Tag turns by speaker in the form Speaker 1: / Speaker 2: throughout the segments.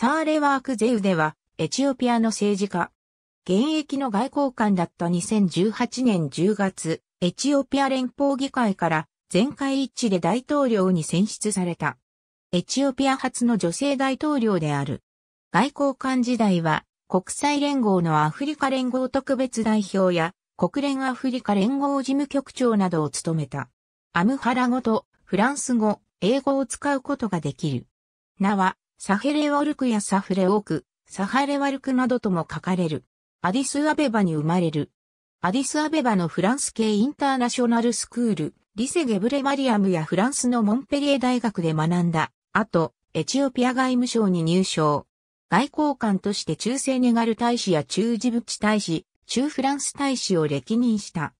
Speaker 1: サーレワークゼウでは、エチオピアの政治家。現役の外交官だった2018年10月、エチオピア連邦議会から全会一致で大統領に選出された。エチオピア初の女性大統領である。外交官時代は国際連合のアフリカ連合特別代表や国連アフリカ連合事務局長などを務めた。アムハラ語とフランス語、英語を使うことができる。名はサヘレワルクやサフレオク、サハレワルクなどとも書かれる。アディスアベバに生まれる。アディスアベバのフランス系インターナショナルスクール、リセ・ゲブレマリアムやフランスのモンペリエ大学で学んだ。あと、エチオピア外務省に入省。外交官として中世ネガル大使や中ジブチ大使、中フランス大使を歴任した。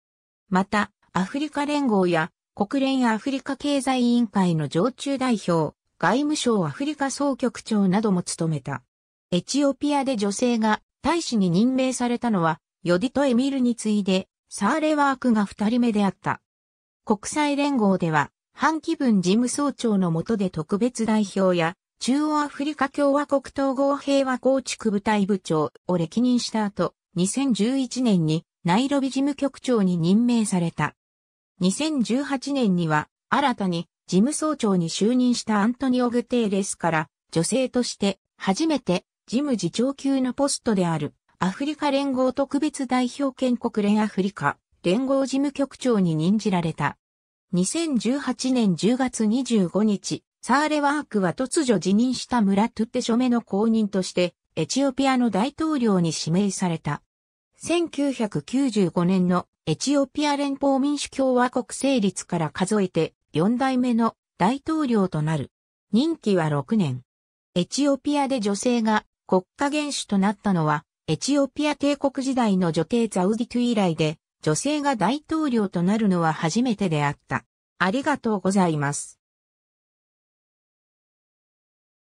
Speaker 1: また、アフリカ連合や国連アフリカ経済委員会の常駐代表、外務省アフリカ総局長なども務めた。エチオピアで女性が大使に任命されたのは、ヨディとエミルに次いで、サーレワークが二人目であった。国際連合では、反期分事務総長の下で特別代表や、中央アフリカ共和国統合平和構築部隊部長を歴任した後、2011年にナイロビ事務局長に任命された。2018年には新たに事務総長に就任したアントニオ・グテーレスから、女性として初めて事務次長級のポストであるアフリカ連合特別代表権国連アフリカ連合事務局長に任じられた。2018年10月25日、サーレワークは突如辞任した村トゥッテ署名の公認としてエチオピアの大統領に指名された。1995年のエチオピア連邦民主共和国成立から数えて4代目の大統領となる。任期は6年。エチオピアで女性が国家元首となったのは、エチオピア帝国時代の女帝ザウディトゥ以来で、女性が大統領となるのは初めてであった。ありがとうございます。